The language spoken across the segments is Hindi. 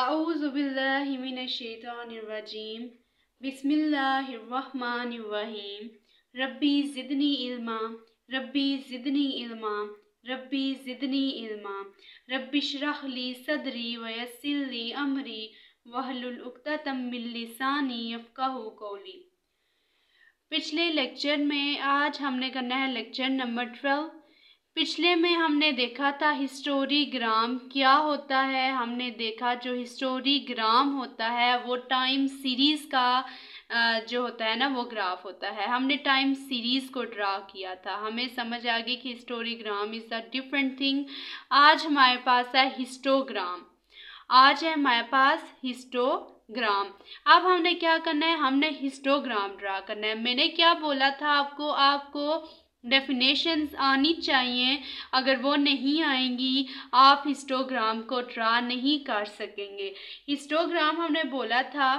आउज़बिल्लिमिनशैतरजीम बिसमीम रब्बी ज़िदनी इल्मा रब्बी ज़िदनी इल्मा रब्बी ज़िदनी इल्मा रब्बी शरहली सदरी वयसिली अमरी वहलुलतमिलसानी यफ़ाहू कौली पिछले लेक्चर में आज हमने करना है लेक्चर नंबर ट्वेल्व पिछले में हमने देखा था हिस्टोरीग्राम क्या होता है हमने देखा जो हिस्टोरीग्राम होता है वो टाइम सीरीज़ का जो होता है ना वो ग्राफ होता है हमने टाइम सीरीज़ को ड्रा किया था हमें समझ आ गई कि histogram is a different thing आज हमारे पास है हिस्टोग्राम आज है हमारे पास हिस्टो ग्राम अब हमने क्या करना है हमने हिस्टोग्राम ड्रा करना है मैंने क्या बोला था आपको आपको डेफिनेशंस आनी चाहिए अगर वो नहीं आएंगी आप हिस्टोग्राम को ड्रा नहीं कर सकेंगे हिस्टोग्राम हमने बोला था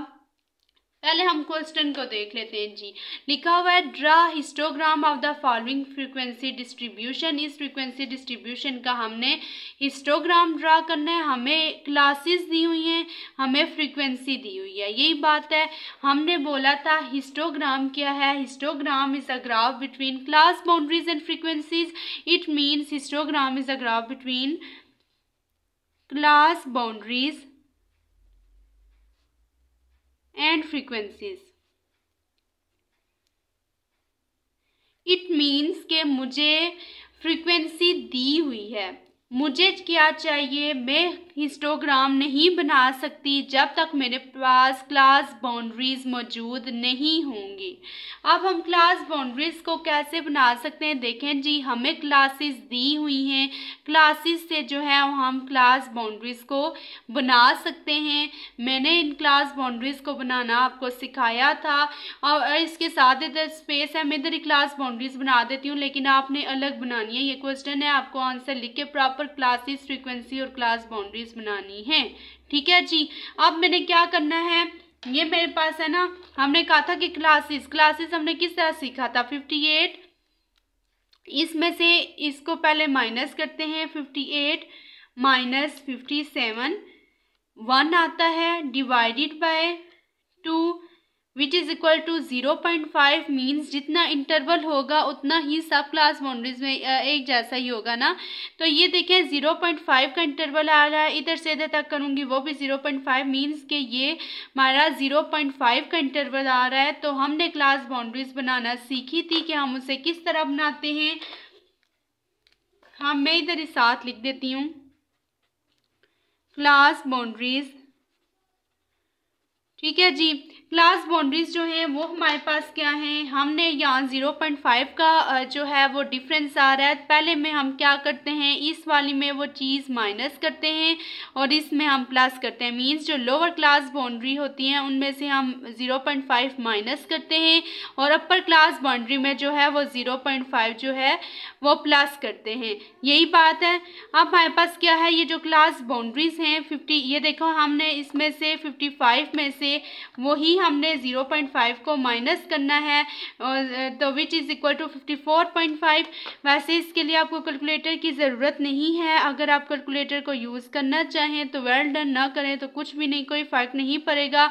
पहले हम क्वेश्चन को देख लेते हैं जी लिखा हुआ है draw histogram of the following frequency distribution इस फ्रीक्वेंसी डिस्ट्रीब्यूशन का हमने हिस्टोग्राम ड्रा करना है हमें क्लासेस दी हुई हैं हमें फ्रीक्वेंसी दी हुई है यही बात है हमने बोला था हिस्टोग्राम क्या है histogram is a graph between class boundaries and frequencies it means histogram is a graph between class boundaries and frequencies. It means के मुझे फ्रीक्वेंसी दी हुई है मुझे क्या चाहिए मैं हिस्टोग्राम नहीं बना सकती जब तक मेरे पास क्लास बाउंड्रीज मौजूद नहीं होंगी अब हम क्लास बाउंड्रीज को कैसे बना सकते हैं देखें जी हमें क्लासेस दी हुई हैं क्लासेस से जो है हम क्लास बाउंड्रीज को बना सकते हैं मैंने इन क्लास बाउंड्रीज को बनाना आपको सिखाया था और इसके साथ इधर स्पेस है मैं इधर क्लास बाउंड्रीज बना देती हूँ लेकिन आपने अलग बनानी है ये क्वेश्चन है आपको आंसर लिख के प्रॉपर क्लासेस फ्रिक्वेंसी और क्लास बाउंड्रीज सीरीज बनानी है ठीक है जी अब मैंने क्या करना है ये मेरे पास है ना हमने कहा था कि क्लासेस क्लासेस हमने किस तरह सीखा था फिफ्टी एट इसमें से इसको पहले माइनस करते हैं fifty eight minus fifty seven one आता है divided by two which is equal to zero point five means जितना इंटरवल होगा उतना ही सब क्लास बाउंड्रीज में एक जैसा ही होगा ना तो ये देखें ज़ीरो पॉइंट फाइव का इंटरवल आ रहा है इधर से इधर तक करूँगी वो भी ज़ीरो पॉइंट फाइव मीन्स कि ये हमारा ज़ीरो पॉइंट फाइव का इंटरवल आ रहा है तो हमने क्लास बाउंड्रीज बनाना सीखी थी कि हम उसे किस तरह बनाते हैं हाँ मैं इधर ही साथ लिख देती हूँ क्लास बाउंड्रीज ठीक है जी क्लास बाउंड्रीज जो हैं वो हमारे पास क्या हैं हमने यहाँ ज़ीरो पॉइंट फाइव का जो है वो डिफरेंस आ रहा है पहले में हम क्या करते हैं इस वाली में वो चीज़ माइनस करते हैं और इसमें हम प्लस करते हैं मींस जो लोअर क्लास बाउंड्री होती हैं उनमें से हम ज़ीरो पॉइंट फाइव माइनस करते हैं और अपर क्लास बाउंड्री में जो है वो ज़ीरो पॉइंट फाइव जो है वो प्लस करते हैं यही बात है अब हमारे पास क्या है ये जो क्लास बाउंड्रीज हैं फिफ्टी ये देखो हमने इसमें से फिफ्टी फाइव में से वही हमने 0.5 को माइनस करना है तो विच इज़ इक्वल टू 54.5 वैसे इसके लिए आपको कैलकुलेटर की ज़रूरत नहीं है अगर आप कैलकुलेटर को यूज़ करना चाहें तो वेल डन ना करें तो कुछ भी नहीं कोई फ़र्क नहीं पड़ेगा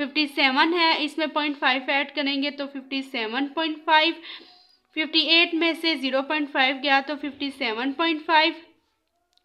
57 है इसमें पॉइंट फाइव ऐड करेंगे तो 57.5 58 में से 0.5 गया तो 57.5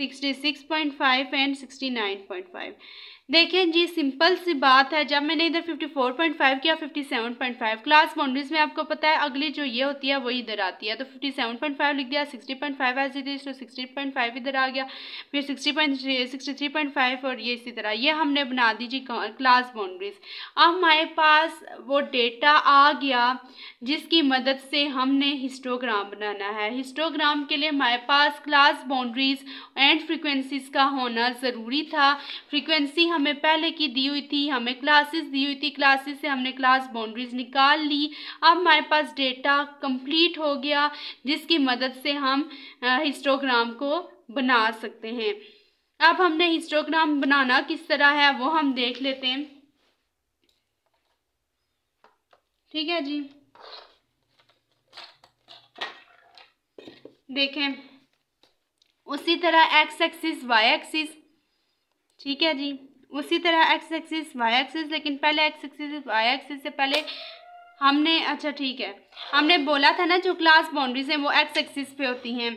sixty six point five and sixty nine point five देखिए जी सिंपल सी बात है जब मैंने इधर 54.5 किया 57.5 क्लास बाउंड्रीज में आपको पता है अगली जो ये होती है वो इधर आती है तो 57.5 लिख दिया 60.5 ऐसी थी तो फाइव इधर आ गया फिर फाइव और ये इसी तरह ये हमने बना दी जी क्लास बाउंड्रीज अब हमारे पास वो डेटा आ गया जिसकी मदद से हमने हिस्टोग्राम बनाना है हिस्टोग्राम के लिए हमारे पास class boundaries and different frequencies का होना ज़रूरी था फ्रिक्वेंसी हमें पहले की दी हुई थी हमें क्लासेस दी हुई थी क्लासेस से हमने क्लास बाउंड्रीज निकाल ली अब हमारे पास डेटा कंप्लीट हो गया जिसकी मदद से हम हिस्टोग्राम को बना सकते हैं अब हमने हिस्टोग्राम बनाना किस तरह है वो हम देख लेते हैं ठीक है जी देखें उसी तरह एक्स एक्सिस वाई एक्सिस ठीक है जी उसी तरह एक्स एक्सिस वाई एक्सिस लेकिन पहले एक्स एक्सिस वाई एक्सिस से पहले हमने अच्छा ठीक है हमने बोला था ना जो क्लास बाउंड्रीज हैं वो एक्स एक्सिस पे होती हैं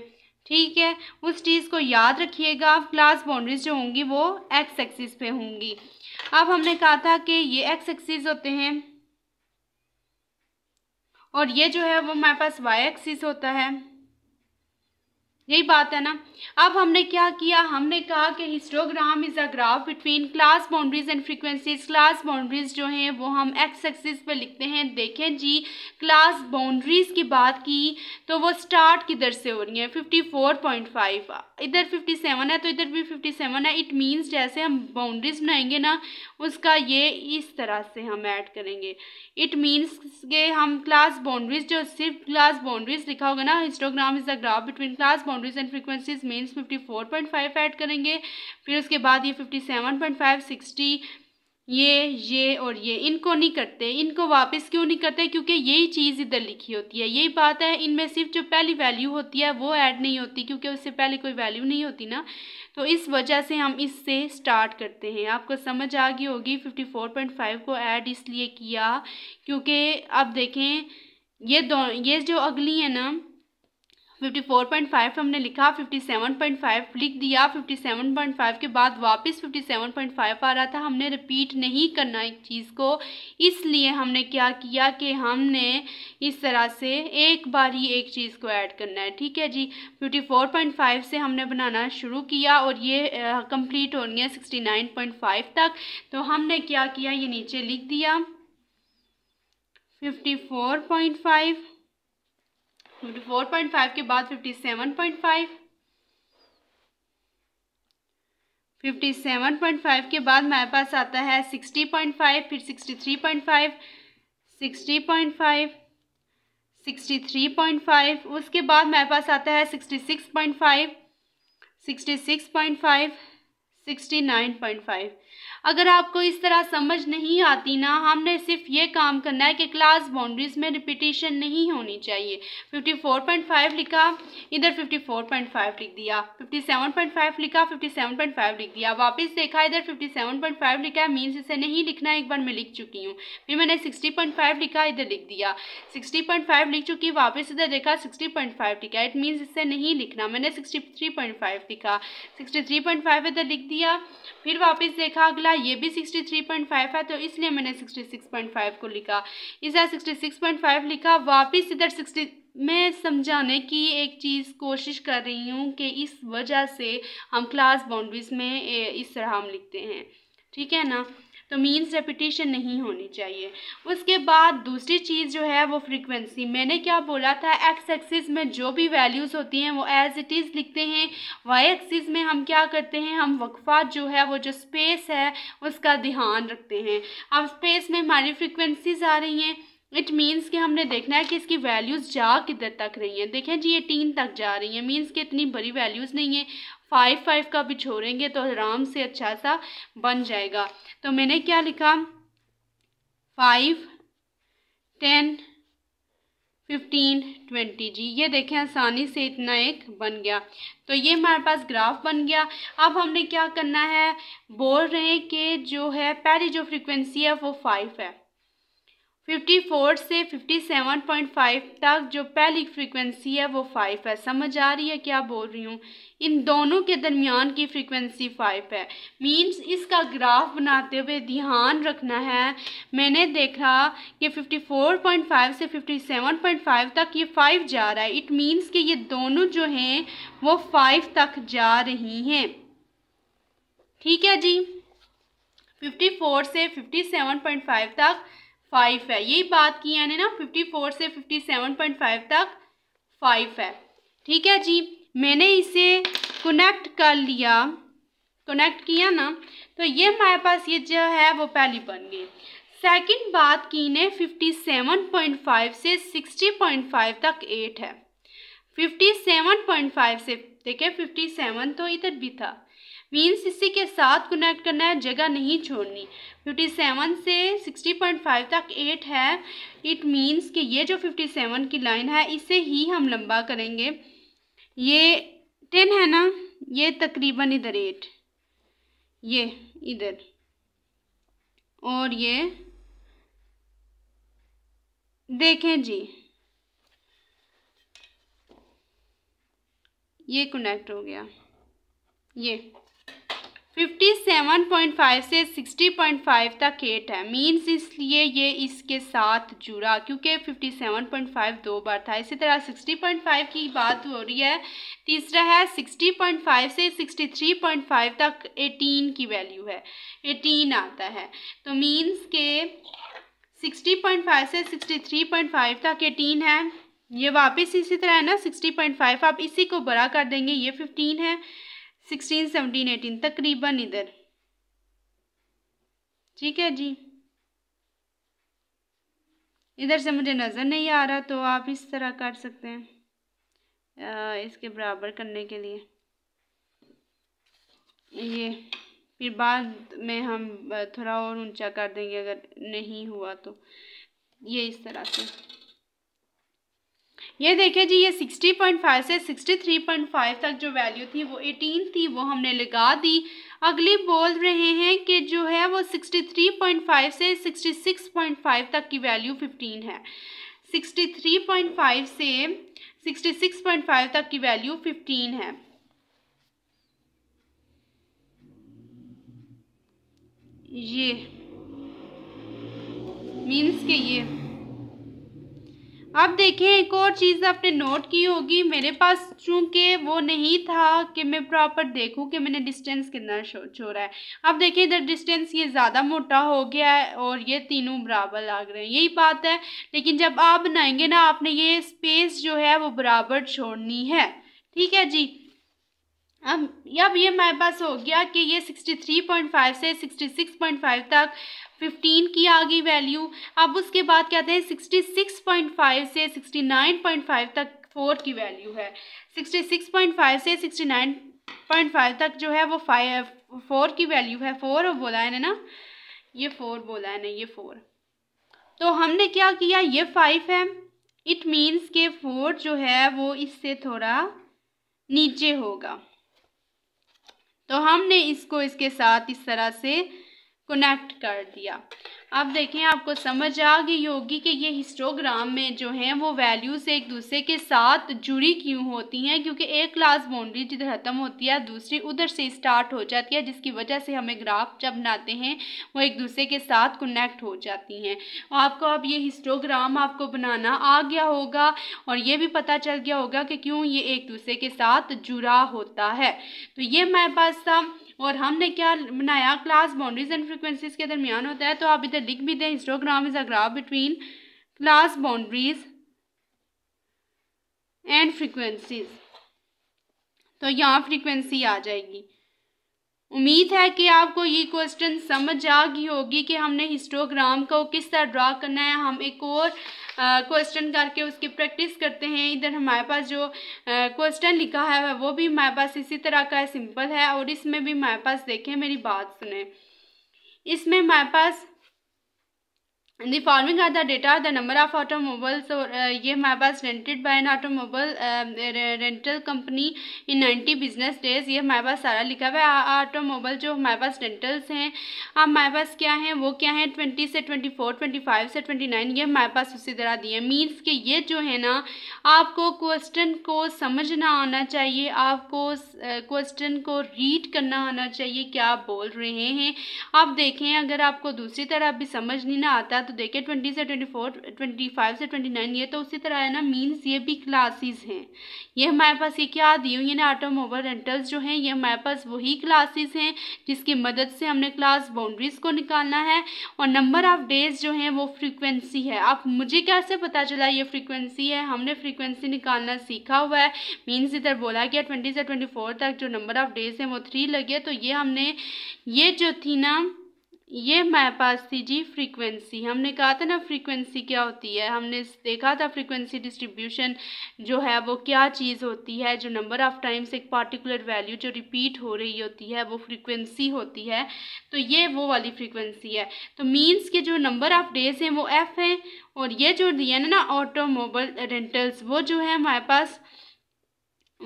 ठीक है उस चीज़ को याद रखिएगा आप क्लास बाउंड्रीज जो होंगी वो एक्स एक्सिस पे होंगी अब हमने कहा था कि ये एक्स एक्सिस होते हैं और ये जो है वो हमारे पास वाई एक्सिस होता है यही बात है ना अब हमने क्या किया हमने कहा कि histogram is a graph between class boundaries and frequencies class boundaries जो हैं वो हम एक्स एक्सिस पे लिखते हैं देखें जी क्लास बाउंड्रीज की बात की तो वो स्टार्ट किधर से हो रही है फिफ्टी फोर पॉइंट फाइव इधर फिफ्टी सेवन है तो इधर भी फिफ्टी सेवन है इट मीन्स जैसे हम बाउंड्रीज बनाएंगे ना उसका ये इस तरह से हम ऐड करेंगे इट मीन्स के हम क्लास बाउंड्रीज जो सिर्फ क्लास बाउंड्रीज लिखा होगा ना histogram is a graph between class boundaries and frequencies fifty four point five add करेंगे फिर उसके बाद ये fifty seven point five sixty ये ये और ये इनको नहीं करते इनको वापस क्यों नहीं करते क्योंकि यही चीज़ इधर लिखी होती है यही बात है इनमें सिर्फ जो पहली वैल्यू होती है वो ऐड नहीं होती क्योंकि उससे पहले कोई वैल्यू नहीं होती ना तो इस वजह से हम इससे स्टार्ट करते हैं आपको समझ आ गई होगी 54.5 को ऐड इसलिए किया क्योंकि अब देखें ये दो ये जो अगली है ना 54.5 हमने लिखा 57.5 लिख दिया 57.5 के बाद वापस 57.5 आ रहा था हमने रिपीट नहीं करना एक चीज़ को इसलिए हमने क्या किया कि हमने इस तरह से एक बार ही एक चीज़ को ऐड करना है ठीक है जी 54.5 से हमने बनाना शुरू किया और ये कंप्लीट हो गया 69.5 तक तो हमने क्या किया ये नीचे लिख दिया 54.5 फिफ्टी फोर पॉइंट फाइव के बाद fifty seven point five fifty seven point five के बाद मेरे पास आता है सिक्सटी पॉइंट फाइव फिर sixty three point five sixty point five sixty three point five उसके बाद मेरे पास आता है sixty six point five sixty six point five sixty nine point five अगर आपको इस तरह समझ नहीं आती ना हमने सिर्फ ये काम करना है कि क्लास बाउंड्रीज में रिपीटेशन नहीं होनी चाहिए 54.5 लिखा इधर 54.5 लिख दिया 57.5 लिखा 57.5 लिख दिया वापस देखा इधर 57.5 लिखा है मीन्स इसे नहीं लिखना एक बार मैं लिख चुकी हूँ फिर मैंने 60.5 लिखा इधर लिख दिया 60.5 लिख चुकी वापस इधर देखा 60.5 लिखा इट मीन्स इसे नहीं लिखना मैंने 63.5 लिखा 63.5 इधर लिख दिया फिर वापस देखा अगला था ये भी 63.5 है तो इसलिए मैंने 66.5 को लिखा इस सिक्सटी लिखा वापस इधर 60 मैं समझाने की एक चीज़ कोशिश कर रही हूँ कि इस वजह से हम क्लास बाउंड्रीज में इस तरह हम लिखते हैं ठीक है ना तो मीन्स रेपिटेशन नहीं होनी चाहिए उसके बाद दूसरी चीज़ जो है वो फ्रीक्वेंसी मैंने क्या बोला था एक्स एक्सिस में जो भी वैल्यूज़ होती हैं वो एज इट इज़ लिखते हैं वाई एक्सिस में हम क्या करते हैं हम वक्फा जो है वो जो स्पेस है उसका ध्यान रखते हैं अब स्पेस में हमारी फ्रिक्वेंसीज आ रही हैं इट मीन्स कि हमने देखना है कि इसकी वैल्यूज़ जा किधर तक रही हैं देखें जी ये तीन तक जा रही हैं मीन्स कि इतनी बड़ी वैल्यूज़ नहीं है फाइव फाइव का भी छोड़ेंगे तो आराम से अच्छा सा बन जाएगा तो मैंने क्या लिखा फाइव टेन फिफ्टीन ट्वेंटी जी ये देखें आसानी से इतना एक बन गया तो ये हमारे पास ग्राफ बन गया अब हमने क्या करना है बोल रहे हैं कि जो है पहली जो फ्रीक्वेंसी है वो फाइव है 54 से 57.5 तक जो पहली फ्रीक्वेंसी है वो 5 है समझ आ रही है क्या बोल रही हूँ इन दोनों के दरमियान की फ्रीक्वेंसी 5 है मींस इसका ग्राफ बनाते हुए ध्यान रखना है मैंने देखा कि 54.5 से 57.5 तक ये 5 जा रहा है इट मींस कि ये दोनों जो हैं वो 5 तक जा रही हैं ठीक है जी 54 से 57.5 तक फाइव है यही बात की है ना फिफ्टी फोर से फिफ्टी सेवन पॉइंट फाइव तक फाइव है ठीक है जी मैंने इसे कनेक्ट कर लिया कनेक्ट किया ना तो ये हमारे पास ये जो है वो पहली बन गई सेकंड बात की ने फिफ्टी सेवन पॉइंट फाइव से सिक्सटी पॉइंट फाइव तक एट है फिफ्टी सेवन पॉइंट फाइव से देखिए फिफ्टी सेवन तो इधर भी था मीन्स इसी के साथ कनेक्ट करना है जगह नहीं छोड़नी फिफ्टी सेवन से सिक्सटी पॉइंट फाइव तक एट है इट मीन्स कि ये जो फिफ्टी सेवन की लाइन है इसे ही हम लंबा करेंगे ये टेन है ना ये तकरीबन इधर एट ये इधर और ये देखें जी ये कनेक्ट हो गया ये 57.5 से 60.5 तक एट है मीन्स इसलिए ये इसके साथ जुड़ा क्योंकि 57.5 दो बार था इसी तरह 60.5 की बात हो रही है तीसरा है 60.5 से 63.5 तक 18 की वैल्यू है 18 आता है तो मीन्स के 60.5 से 63.5 तक 18 है ये वापस इसी तरह है ना 60.5 आप इसी को बड़ा कर देंगे ये 15 है सिक्सटीन सेवनटीन एटीन तकरीबन इधर ठीक है जी इधर से मुझे नज़र नहीं आ रहा तो आप इस तरह कर सकते हैं इसके बराबर करने के लिए ये फिर बाद में हम थोड़ा और ऊंचा कर देंगे अगर नहीं हुआ तो ये इस तरह से ये देखिए जी ये 60.5 से 63.5 तक जो वैल्यू थी वो 18 थी वो हमने लगा दी अगली बोल रहे हैं कि जो है वो 63.5 से 66.5 तक की वैल्यू 15 है 63.5 से 66.5 तक की वैल्यू 15 है ये मीन्स के ये अब देखें एक और चीज़ आपने नोट की होगी मेरे पास चूंकि वो नहीं था कि मैं प्रॉपर देखूं कि मैंने डिस्टेंस कितना शो छोड़ा है अब देखिए इधर डिस्टेंस ये ज़्यादा मोटा हो गया है और ये तीनों बराबर लग रहे हैं यही बात है लेकिन जब आप बनाएंगे ना आपने ये स्पेस जो है वो बराबर छोड़नी है ठीक है जी अब अब ये मेरे पास हो गया कि ये 63.5 से 66.5 तक 15 की आ गई वैल्यू अब उसके बाद कहते हैं 66.5 से 69.5 तक फोर की वैल्यू है 66.5 से 69.5 तक जो है वो फाइव फोर की वैल्यू है फोर बोला है ना ये फोर बोला है ना ये फोर तो हमने क्या किया ये फाइव है इट मीन्स के फोर जो है वो इससे थोड़ा नीचे होगा तो हमने इसको इसके साथ इस तरह से कनेक्ट कर दिया अब देखें आपको समझ आ गई होगी कि ये हिस्टोग्राम में जो हैं वो वैल्यूज़ एक दूसरे के साथ जुड़ी क्यों होती हैं क्योंकि एक क्लास बाउंड्री जिधर ख़त्म होती है दूसरी उधर से स्टार्ट हो जाती है जिसकी वजह से हमें ग्राफ जब बनाते हैं वो एक दूसरे के साथ कनेक्ट हो जाती हैं आपको अब ये हिस्टोग्राम आपको बनाना आ गया होगा और ये भी पता चल गया होगा कि क्यों ये एक दूसरे के साथ जुड़ा होता है तो ये मेरे पास था और हमने क्या बनाया क्लास बाउंड्रीज एंड फ्रिक्वेंसीज के दरमियान होता है तो आप इधर लिख भी दें histogram is a graph between class boundaries and frequencies तो यहाँ फ्रिक्वेंसी आ जाएगी उम्मीद है कि आपको ये क्वेश्चन समझ आ गई होगी कि हमने हिस्टोग्राम को किस तरह ड्रा करना है हम एक और क्वेश्चन करके उसकी प्रैक्टिस करते हैं इधर हमारे पास जो क्वेश्चन लिखा है वो भी हमारे पास इसी तरह का सिंपल है और इसमें भी हमारे पास देखें मेरी बात सुने इसमें हमारे पास the following are the data the number of automobiles so uh, ये हमारे पास rented by an automobile rental company in ninety business days ये हमारे पास सारा लिखा हुआ है ऑटोमोबाइल जो हमारे पास रेंटल्स हैं अब हमारे पास क्या हैं वो क्या है ट्वेंटी से ट्वेंटी फोर ट्वेंटी फाइव से ट्वेंटी नाइन ये हमारे पास उसी तरह दिए मीन्स कि ये जो है ना आपको क्वेश्चन को समझना आना चाहिए आपको क्वेश्चन को रीड करना आना चाहिए क्या आप बोल रहे हैं आप देखें अगर आपको दूसरी तरह भी समझ नहीं ना आता तो देखिए ट्वेंटी से ट्वेंटी फोर ट्वेंटी फाइव से ट्वेंटी नाइन ये तो उसी तरह है ना मीन्स ये भी क्लासेस हैं ये हमारे पास ये क्या दी हुई है ना ऑटोमोबल रेंटल्स जो हैं ये हमारे पास वही क्लासेस हैं जिसकी मदद से हमने क्लास बाउंड्रीज को निकालना है और नंबर ऑफ डेज जो हैं वो फ्रीक्वेंसी है अब मुझे कैसे पता चला ये फ्रीक्वेंसी है हमने फ्रीक्वेंसी निकालना सीखा हुआ है मीन्स इधर बोला गया ट्वेंटी से ट्वेंटी तक जो नंबर ऑफ डेज हैं वो थ्री लगे तो ये हमने ये जो थी ना ये हमारे पास थी जी फ्रीक्वेंसी हमने कहा था ना फ्रीक्वेंसी क्या होती है हमने देखा था फ्रीक्वेंसी डिस्ट्रीब्यूशन जो है वो क्या चीज़ होती है जो नंबर ऑफ़ टाइम्स एक पार्टिकुलर वैल्यू जो रिपीट हो रही होती है वो फ्रीक्वेंसी होती है तो ये वो वाली फ्रीक्वेंसी है तो मीन्स के जो नंबर ऑफ़ डेज हैं वो एफ़ हैं और ये जो दिया ना ना ऑटोमोबल रेंटल्स वो जो है हमारे पास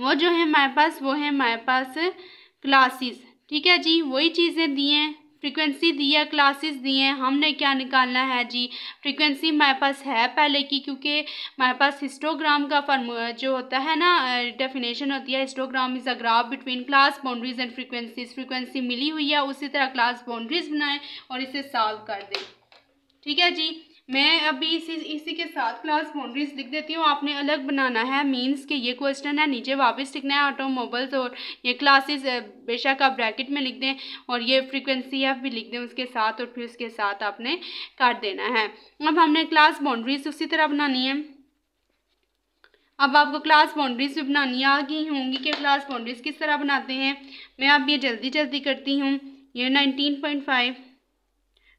वो जो है हमारे पास वो है हमारे पास क्लासेस ठीक है जी वही चीज़ें दी हैं फ्रीक्वेंसी दी है क्लासेस दी हैं हमने क्या निकालना है जी फ्रीक्वेंसी मेरे पास है पहले की क्योंकि मेरे पास हिस्टोग्राम का फर्म जो होता है ना डेफिनेशन होती है histogram is a graph between class boundaries and frequencies frequency मिली हुई है उसी तरह क्लास बाउंड्रीज बनाएं और इसे सॉल्व कर दें ठीक है जी मैं अभी इसी इसी के साथ क्लास बाउंड्रीज लिख देती हूँ आपने अलग बनाना है मींस कि ये क्वेश्चन है नीचे वापस लिखना है ऑटोमोबल्स और ये क्लासेस बेशक आप ब्रैकेट में लिख दें और ये फ्रीक्वेंसी एफ भी लिख दें उसके साथ और फिर उसके साथ आपने काट देना है अब हमने क्लास बाउंड्रीज उसी तरह बनानी है अब आपको क्लास बाउंड्रीज भी बनानी आ गई होंगी कि क्लास बाउंड्रीज किस तरह बनाते हैं मैं अब ये जल्दी जल्दी करती हूँ ये nineteen point five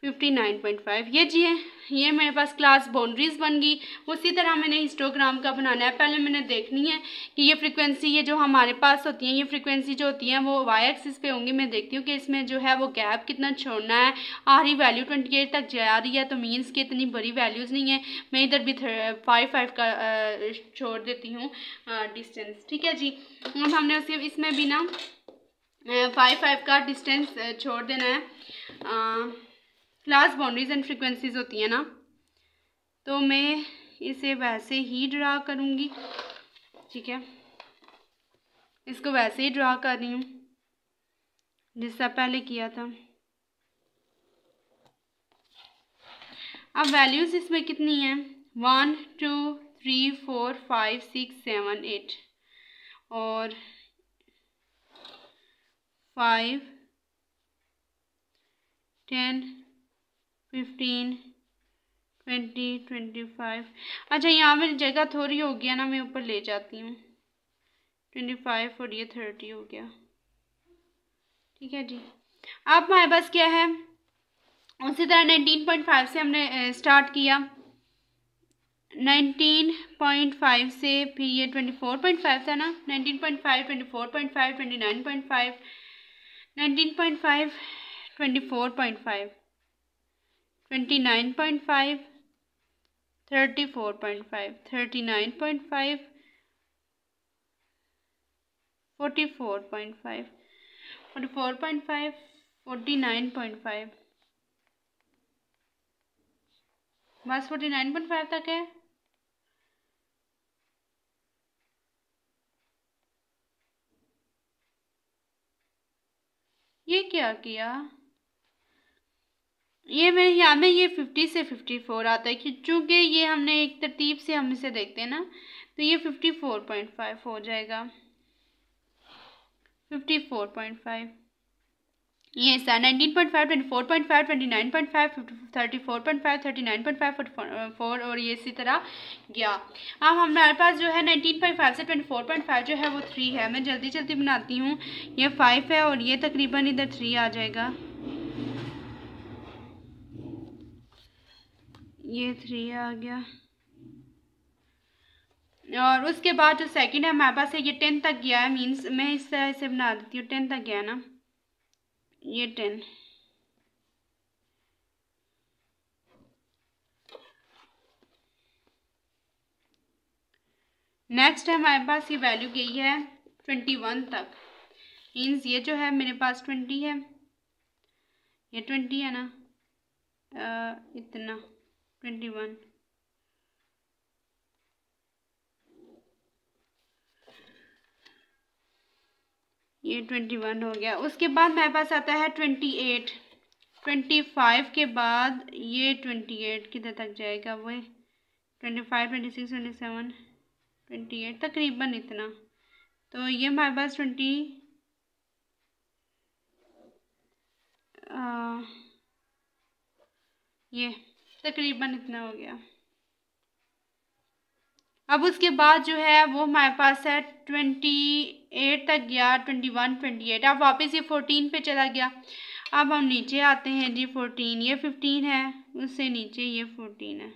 fifty nine point five ये जी है ये मेरे पास क्लास बाउंड्रीज़ बन गई उसी तरह मैंने हिस्टोग्राम का बनाना है पहले मैंने देखनी है कि ये फ्रीक्वेंसी ये जो हमारे पास होती है ये फ्रीक्वेंसी जो होती है वो वाई एक्सिस पे होंगी मैं देखती हूँ कि इसमें जो है वो गैप कितना छोड़ना है आ रही वैल्यू ट्वेंटी एट तक जा रही है तो मीन्स की इतनी बड़ी वैल्यूज़ नहीं है मैं इधर भी फाइव फाइव का छोड़ देती हूँ डिस्टेंस ठीक है जी अब हमने उसके इसमें भी ना फाइव फाइव का डिस्टेंस छोड़ देना है क्लास बाउंड्रीज एंड फ्रिक्वेंसीज होती हैं ना तो मैं इसे वैसे ही ड्रा करूँगी ठीक है इसको वैसे ही ड्रा कर रही हूँ जिसका पहले किया था अब वैल्यूज़ इसमें कितनी हैं one two three four five six seven eight और five ten fifteen twenty twenty five अच्छा यहाँ पर जगह थोड़ी हो गया ना मैं ऊपर ले जाती हूँ ट्वेंटी फाइव और ये थर्टी हो गया ठीक है जी अब हमारे पास क्या है उसी तरह नाइनटीन पॉइंट फाइव से हमने स्टार्ट किया नाइनटीन पॉइंट फाइव से फिर ये ट्वेंटी फोर पॉइंट फाइव था ना nineteen point five twenty four point five twenty nine point five nineteen point five twenty four point five twenty nine point five thirty four point five thirty nine point five forty four point five forty four point five forty nine point five बस फोर्टी नाइन पॉइंट फाइव तक है ये क्या किया ये मेरे ख्याल में ये फिफ्टी से फिफ्टी फोर आता है चूँकि ये हमने एक तरतीब से हम इसे देखते हैं ना तो ये फिफ्टी फोर पॉइंट फाइव हो जाएगा फिफ्टी फोर पॉइंट फाइव ये sir nineteen point five twenty four point five twenty nine point five thirty four point five thirty nine point five forty four और ये इसी तरह गया अब हमारे पास जो है नाइनटीन पॉइंट फाइव से ट्वेंटी फोर पॉइंट फाइव जो है वो थ्री है मैं जल्दी जल्दी बनाती हूँ ये फाइव है और ये तकरीबन इधर थ्री आ जाएगा ये थ्री आ गया और उसके बाद जो सेकंड है हमारे पास है ये टेन तक गया है मींस मैं इस तरह से बना देती हूँ टेन तक गया ना ये टेन नेक्स्ट है हमारे पास ये वैल्यू गई है ट्वेंटी वन तक मीन्स ये जो है मेरे पास ट्वेंटी है ये ट्वेंटी है ना आ, इतना ट्वेंटी वन ये ट्वेंटी वन हो गया उसके बाद मेरे पास आता है ट्वेंटी एट ट्वेंटी फाइव के बाद ये ट्वेंटी एट किधर तक जाएगा वो twenty five twenty six twenty seven twenty eight तकरीबन इतना तो ये हमारे पास ट्वेंटी ये तकरीबन इतना हो गया अब उसके बाद जो है वो हमारे पास है ट्वेंटी एट तक गया ट्वेंटी वन ट्वेंटी एट अब वापस ये फोर्टीन पे चला गया अब हम नीचे आते हैं जी फोर्टीन ये फिफ्टीन है उससे नीचे ये फोर्टीन है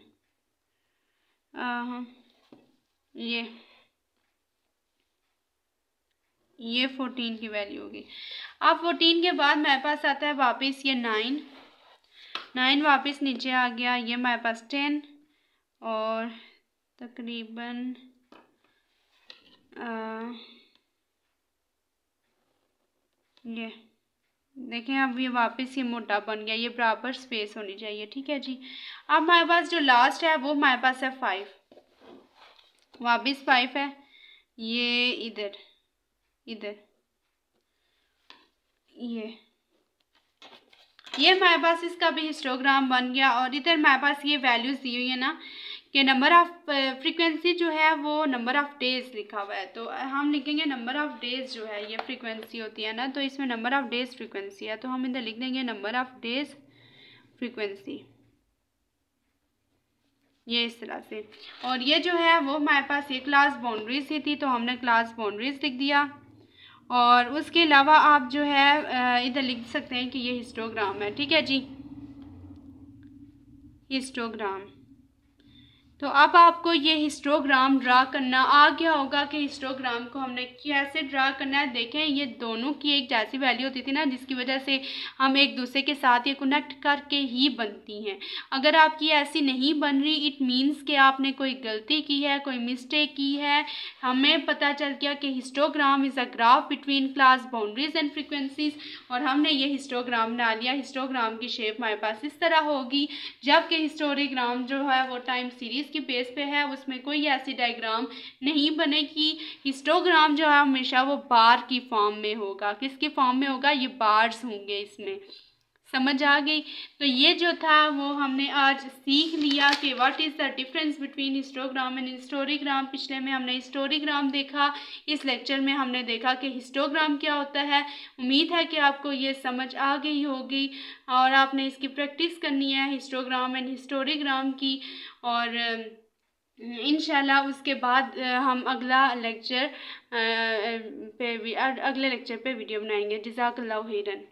ये ये फोर्टीन की वैल्यू होगी अब फोर्टीन के बाद मेरे पास आता है वापस ये नाइन नाइन वापस नीचे आ गया ये हमारे पास टेन और तकरीबन ये देखें अब ये वापस ये मोटा बन गया ये प्रॉपर स्पेस होनी चाहिए ठीक है जी अब हमारे पास जो लास्ट है वो हमारे पास है फाइव वापस फाइव है ये इधर इधर ये ये हमारे पास इसका भी हिस्टोग्राम बन गया और इधर हमारे पास ये वैल्यूज़ दी हुई है ना कि नंबर ऑफ़ फ्रीक्वेंसी जो है वो नंबर ऑफ़ डेज़ लिखा हुआ है तो हम लिखेंगे नंबर ऑफ़ डेज़ जो है ये फ्रीक्वेंसी होती है ना तो इसमें नंबर ऑफ़ डेज़ फ्रीक्वेंसी है तो हम इधर लिख देंगे नंबर ऑफ़ डेज़ फ्रीक्वेंसी ये इस तरह से और ये जो है वो हमारे पास ये क्लास बाउंड्रीज ही थी तो हमने क्लास बाउंड्रीज लिख दिया और उसके अलावा आप जो है इधर लिख सकते हैं कि ये हिस्टोग्राम है ठीक है जी हिस्टोग्राम तो अब आपको ये हिस्टोग्राम ड्रा करना आ गया होगा कि हिस्टोग्राम को हमने कैसे ड्रा करना है देखें ये दोनों की एक जैसी वैल्यू होती थी ना जिसकी वजह से हम एक दूसरे के साथ ये कनेक्ट करके ही बनती हैं अगर आपकी ऐसी नहीं बन रही इट मीन्स कि आपने कोई गलती की है कोई मिस्टेक की है हमें पता चल गया कि histogram is a graph between class boundaries and frequencies और हमने ये हिस्टोग्राम बना लिया हिस्टोग्राम की शेप हमारे पास इस तरह होगी जबकि हिस्टोरीग्राम जो है वो टाइम सीरीज़ के बेस पे है उसमें कोई ऐसी डायग्राम नहीं बनेगी हिस्टोग्राम जो है हमेशा वो बार की फॉर्म में होगा किसके फॉर्म में होगा ये बार्स होंगे इसमें समझ आ गई तो ये जो था वो हमने आज सीख लिया कि what is the difference between histogram and historigram पिछले में हमने हिस्टोरीग्राम देखा इस लेक्चर में हमने देखा कि हिस्टोग्राम क्या होता है उम्मीद है कि आपको ये समझ आ गई होगी और आपने इसकी प्रैक्टिस करनी है हिस्टोग्राम एंड हिस्टोरीग्राम की और इन उसके बाद हम अगला लेक्चर पे अगले लेक्चर पे वीडियो बनाएंगे जजाकल्ला हिरन